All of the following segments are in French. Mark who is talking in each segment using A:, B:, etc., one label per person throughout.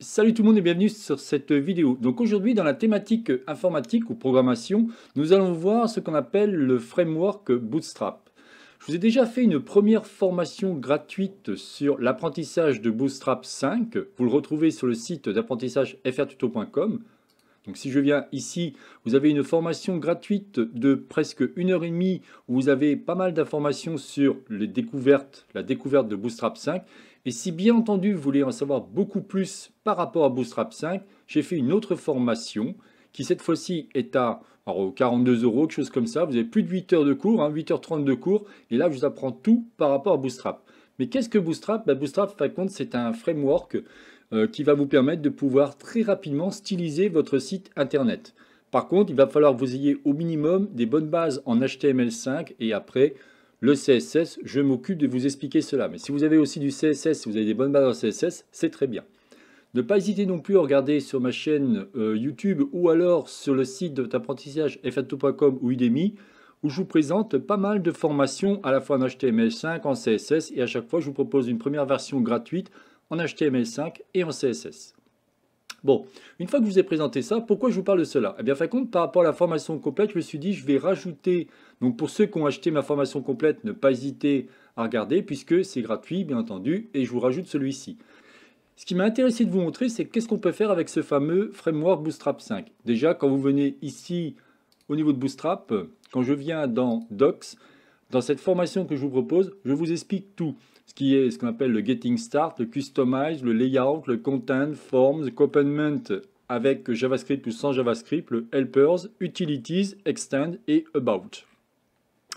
A: Salut tout le monde et bienvenue sur cette vidéo. Donc aujourd'hui dans la thématique informatique ou programmation, nous allons voir ce qu'on appelle le framework Bootstrap. Je vous ai déjà fait une première formation gratuite sur l'apprentissage de Bootstrap 5. Vous le retrouvez sur le site d'apprentissage frtuto.com. Donc si je viens ici, vous avez une formation gratuite de presque une heure et demie où vous avez pas mal d'informations sur les découvertes, la découverte de Bootstrap 5 et si bien entendu vous voulez en savoir beaucoup plus par rapport à Bootstrap 5, j'ai fait une autre formation qui cette fois-ci est à 42 euh, euros, quelque chose comme ça. Vous avez plus de 8 heures de cours, 8h30 hein, de cours, et là je vous apprends tout par rapport à Bootstrap. Mais qu'est-ce que Bootstrap bah, Bootstrap, par contre, c'est un framework euh, qui va vous permettre de pouvoir très rapidement styliser votre site internet. Par contre, il va falloir que vous ayez au minimum des bonnes bases en HTML5 et après, le CSS, je m'occupe de vous expliquer cela. Mais si vous avez aussi du CSS, si vous avez des bonnes bases en CSS, c'est très bien. Ne pas hésiter non plus à regarder sur ma chaîne euh, YouTube ou alors sur le site d'apprentissage fato.com ou Udemy, où je vous présente pas mal de formations à la fois en HTML5, en CSS, et à chaque fois je vous propose une première version gratuite en HTML5 et en CSS. Bon, une fois que je vous ai présenté ça, pourquoi je vous parle de cela Eh bien, fin compte, par rapport à la formation complète, je me suis dit, je vais rajouter, donc pour ceux qui ont acheté ma formation complète, ne pas hésiter à regarder, puisque c'est gratuit, bien entendu, et je vous rajoute celui-ci. Ce qui m'a intéressé de vous montrer, c'est qu'est-ce qu'on peut faire avec ce fameux framework Bootstrap 5. Déjà, quand vous venez ici, au niveau de Bootstrap, quand je viens dans Docs, dans cette formation que je vous propose, je vous explique tout ce qui est ce qu'on appelle le Getting Start, le Customize, le Layout, le Content, Forms, Component avec JavaScript ou sans JavaScript, le Helpers, Utilities, Extend et About.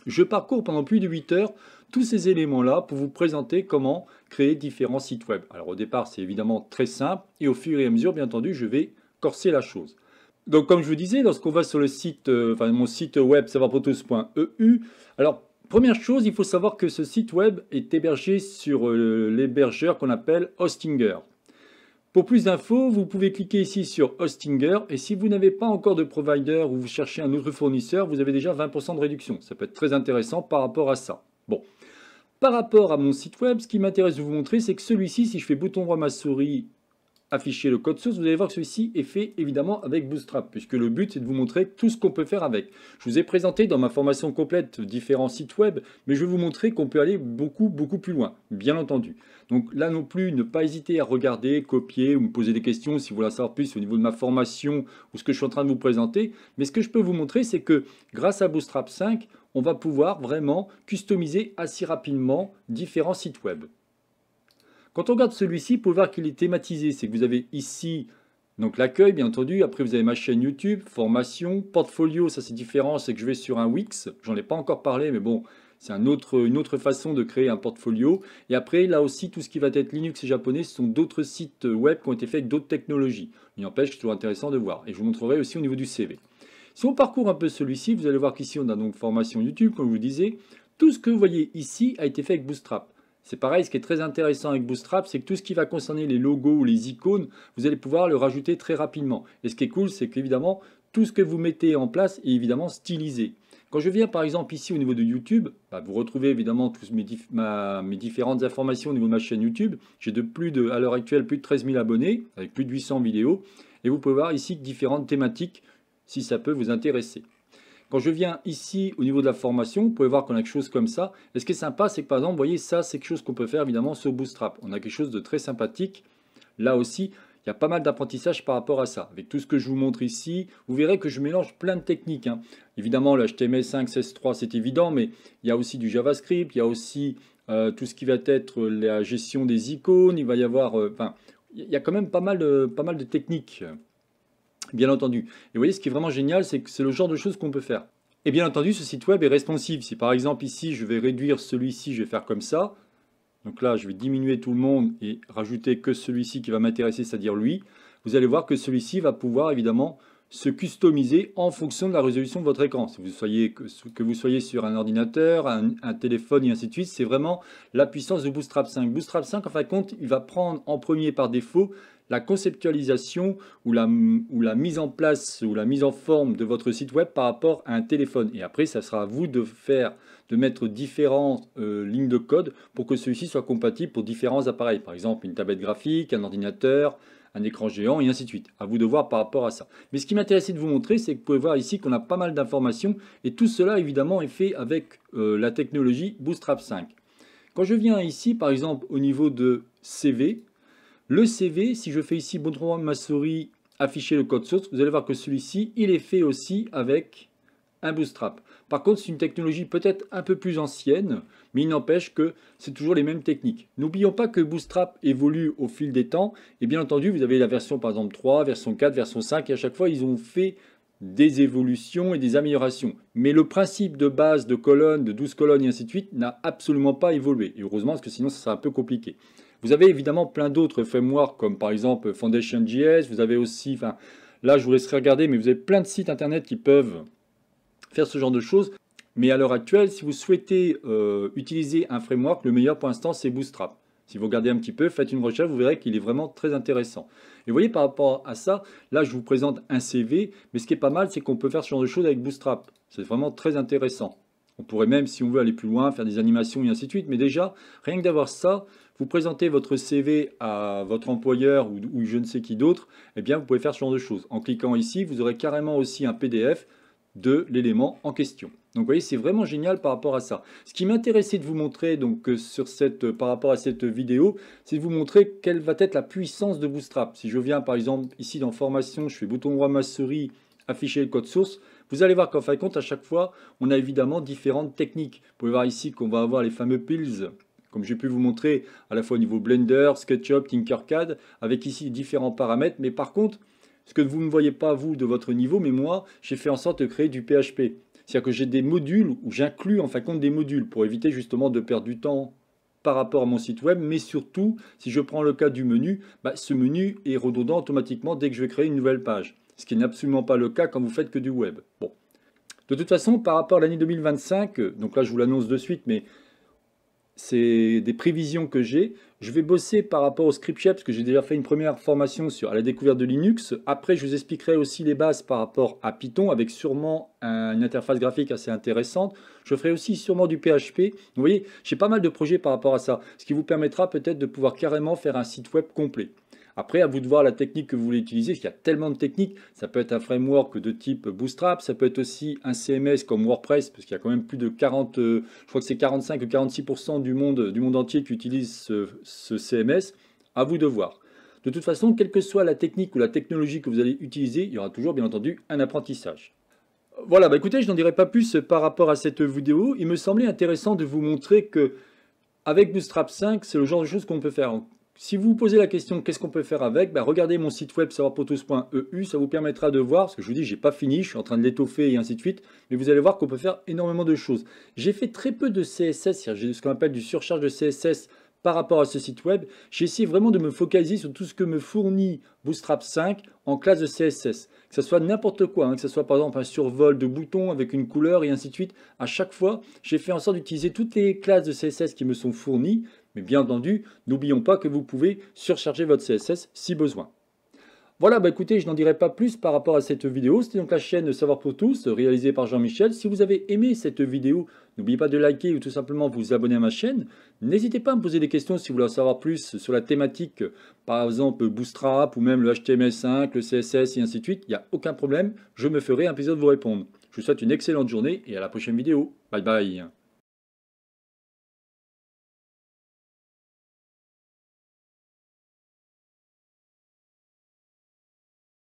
A: Je parcours pendant plus de 8 heures tous ces éléments-là pour vous présenter comment créer différents sites web. Alors au départ, c'est évidemment très simple et au fur et à mesure, bien entendu, je vais corser la chose. Donc comme je vous disais, lorsqu'on va sur le site, euh, enfin mon site web savoirprotos.eu, alors Première chose, il faut savoir que ce site web est hébergé sur euh, l'hébergeur qu'on appelle Hostinger. Pour plus d'infos, vous pouvez cliquer ici sur Hostinger et si vous n'avez pas encore de provider ou vous cherchez un autre fournisseur, vous avez déjà 20% de réduction. Ça peut être très intéressant par rapport à ça. Bon. Par rapport à mon site web, ce qui m'intéresse de vous montrer, c'est que celui-ci, si je fais bouton droit ma souris afficher le code source, vous allez voir que celui-ci est fait évidemment avec Bootstrap, puisque le but c'est de vous montrer tout ce qu'on peut faire avec. Je vous ai présenté dans ma formation complète différents sites web, mais je vais vous montrer qu'on peut aller beaucoup, beaucoup plus loin, bien entendu. Donc là non plus, ne pas hésiter à regarder, copier ou me poser des questions si vous voulez savoir plus au niveau de ma formation ou ce que je suis en train de vous présenter. Mais ce que je peux vous montrer, c'est que grâce à Bootstrap 5, on va pouvoir vraiment customiser assez rapidement différents sites web. Quand on regarde celui-ci, vous pouvez voir qu'il est thématisé. C'est que vous avez ici l'accueil, bien entendu. Après, vous avez ma chaîne YouTube, formation, portfolio. Ça, c'est différent. C'est que je vais sur un Wix. J'en ai pas encore parlé, mais bon, c'est une autre façon de créer un portfolio. Et après, là aussi, tout ce qui va être Linux et japonais, ce sont d'autres sites web qui ont été faits avec d'autres technologies. Il n'empêche, c'est toujours intéressant de voir. Et je vous montrerai aussi au niveau du CV. Si on parcourt un peu celui-ci, vous allez voir qu'ici, on a donc formation YouTube, comme je vous disais. Tout ce que vous voyez ici a été fait avec Bootstrap. C'est pareil, ce qui est très intéressant avec Bootstrap, c'est que tout ce qui va concerner les logos ou les icônes, vous allez pouvoir le rajouter très rapidement. Et ce qui est cool, c'est qu'évidemment, tout ce que vous mettez en place est évidemment stylisé. Quand je viens par exemple ici au niveau de YouTube, bah, vous retrouvez évidemment toutes mes, différentes informations au niveau de ma chaîne YouTube. J'ai de plus de, à l'heure actuelle plus de 13 000 abonnés avec plus de 800 vidéos. Et vous pouvez voir ici différentes thématiques si ça peut vous intéresser. Quand je viens ici au niveau de la formation, vous pouvez voir qu'on a quelque chose comme ça. Et ce qui est sympa, c'est que par exemple, vous voyez, ça, c'est quelque chose qu'on peut faire évidemment sur Bootstrap. On a quelque chose de très sympathique. Là aussi, il y a pas mal d'apprentissage par rapport à ça. Avec tout ce que je vous montre ici, vous verrez que je mélange plein de techniques. Hein. Évidemment, le HTML5, CS3, c'est évident, mais il y a aussi du JavaScript, il y a aussi euh, tout ce qui va être euh, la gestion des icônes, il va y avoir... Euh, enfin, il y a quand même pas mal pas mal de techniques bien entendu. Et vous voyez, ce qui est vraiment génial, c'est que c'est le genre de choses qu'on peut faire. Et bien entendu, ce site web est responsive. Si par exemple ici, je vais réduire celui-ci, je vais faire comme ça. Donc là, je vais diminuer tout le monde et rajouter que celui-ci qui va m'intéresser, c'est-à-dire lui. Vous allez voir que celui-ci va pouvoir évidemment se customiser en fonction de la résolution de votre écran. Si vous soyez, que, vous soyez sur un ordinateur, un, un téléphone et ainsi de suite, c'est vraiment la puissance de Bootstrap 5. Bootstrap 5, en fin de compte, il va prendre en premier par défaut la conceptualisation ou la, mise en place ou la mise en forme de votre site web par rapport à un téléphone. Et après, ça sera à vous de faire, de mettre différentes euh, lignes de code pour que celui-ci soit compatible pour différents appareils. Par exemple, une tablette graphique, un ordinateur, un écran géant et ainsi de suite. À vous de voir par rapport à ça. Mais ce qui m'intéressait de vous montrer, c'est que vous pouvez voir ici qu'on a pas mal d'informations et tout cela évidemment est fait avec euh, la technologie Bootstrap 5. Quand je viens ici, par exemple, au niveau de CV, le CV, si je fais ici bon droit ma souris, afficher le code source, vous allez voir que celui-ci, il est fait aussi avec un bootstrap. Par contre, c'est une technologie peut-être un peu plus ancienne, mais il n'empêche que c'est toujours les mêmes techniques. N'oublions pas que Bootstrap évolue au fil des temps, et bien entendu, vous avez la version par exemple 3, version 4, version 5, et à chaque fois, ils ont fait des évolutions et des améliorations. Mais le principe de base de colonnes, de 12 colonnes et ainsi de suite n'a absolument pas évolué. heureusement, parce que sinon, ça serait un peu compliqué. Vous avez évidemment plein d'autres frameworks comme par exemple Foundation.js, vous avez aussi, enfin là je vous laisserai regarder, mais vous avez plein de sites internet qui peuvent faire ce genre de choses. Mais à l'heure actuelle, si vous souhaitez euh, utiliser un framework, le meilleur pour l'instant c'est Bootstrap. Si vous regardez un petit peu, faites une recherche, vous verrez qu'il est vraiment très intéressant. Et vous voyez, par rapport à ça, là, je vous présente un CV, mais ce qui est pas mal, c'est qu'on peut faire ce genre de choses avec Bootstrap. C'est vraiment très intéressant. On pourrait même, si on veut aller plus loin, faire des animations et ainsi de suite, mais déjà, rien que d'avoir ça, vous présentez votre CV à votre employeur ou, je ne sais qui d'autre, eh bien, vous pouvez faire ce genre de choses. En cliquant ici, vous aurez carrément aussi un PDF de l'élément en question. Donc vous voyez, c'est vraiment génial par rapport à ça. Ce qui m'intéressait de vous montrer donc euh, sur cette, par rapport à cette vidéo, c'est de vous montrer quelle va être la puissance de Bootstrap. Si je viens par exemple ici dans formation, je fais bouton droit ma souris, afficher le code source, vous allez voir qu'en fin de compte, à chaque fois, on a évidemment différentes techniques. Vous pouvez voir ici qu'on va avoir les fameux pills comme j'ai pu vous montrer à la fois au niveau Blender, SketchUp, Tinkercad, avec ici différents paramètres. Mais par contre, ce que vous ne voyez pas, vous, de votre niveau, mais moi, j'ai fait en sorte de créer du PHP. C'est-à-dire que j'ai des modules, ou j'inclus en fin de compte des modules, pour éviter justement de perdre du temps par rapport à mon site web, mais surtout, si je prends le cas du menu, bah, ce menu est redondant automatiquement dès que je vais créer une nouvelle page, ce qui n'est absolument pas le cas quand vous faites que du web. Bon. De toute façon, par rapport à l'année 2025, euh, donc là je vous l'annonce de suite, mais c'est des prévisions que j'ai. Je vais bosser par rapport au script parce que j'ai déjà fait une première formation sur la découverte de Linux. Après, je vous expliquerai aussi les bases par rapport à Python, avec sûrement une interface graphique assez intéressante. Je ferai aussi sûrement du PHP. Vous voyez, j'ai pas mal de projets par rapport à ça, ce qui vous permettra peut-être de pouvoir carrément faire un site web complet. Après, à vous de voir la technique que vous voulez utiliser, parce qu'il y a tellement de techniques. Ça peut être un framework de type Bootstrap, ça peut être aussi un CMS comme WordPress, parce qu'il y a quand même plus de 40, euh, je crois que c'est 45 ou 46% du monde, du monde entier qui utilise ce, CMS. À vous de voir. De toute façon, quelle que soit la technique ou la technologie que vous allez utiliser, il y aura toujours bien entendu un apprentissage. Voilà, bah écoutez, je n'en dirai pas plus par rapport à cette vidéo. Il me semblait intéressant de vous montrer que avec Bootstrap 5, c'est le genre de choses qu'on peut faire. Si vous vous posez la question qu'est-ce qu'on peut faire avec, ben, regardez mon site web savoirpotos.eu, e ça vous permettra de voir, parce que je vous dis j'ai pas fini, je suis en train de l'étoffer et ainsi de suite, mais vous allez voir qu'on peut faire énormément de choses. J'ai fait très peu de CSS, j'ai ce qu'on appelle du surcharge de CSS par rapport à ce site web, j'ai essayé vraiment de me focaliser sur tout ce que me fournit Bootstrap 5 en classe de CSS. Que ce soit n'importe quoi, hein, que ce soit par exemple un survol de boutons avec une couleur et ainsi de suite. À chaque fois, j'ai fait en sorte d'utiliser toutes les classes de CSS qui me sont fournies mais bien entendu, n'oublions pas que vous pouvez surcharger votre CSS si besoin. Voilà, bah écoutez, je n'en dirai pas plus par rapport à cette vidéo. C'était donc la chaîne Savoir pour tous, réalisée par Jean-Michel. Si vous avez aimé cette vidéo, n'oubliez pas de liker ou tout simplement vous abonner à ma chaîne. N'hésitez pas à me poser des questions si vous voulez en savoir plus sur la thématique, par exemple Bootstrap ou même le HTML5, le CSS et ainsi de suite. Il n'y a aucun problème, je me ferai un plaisir de vous répondre. Je vous souhaite une excellente journée et à la prochaine vidéo. Bye bye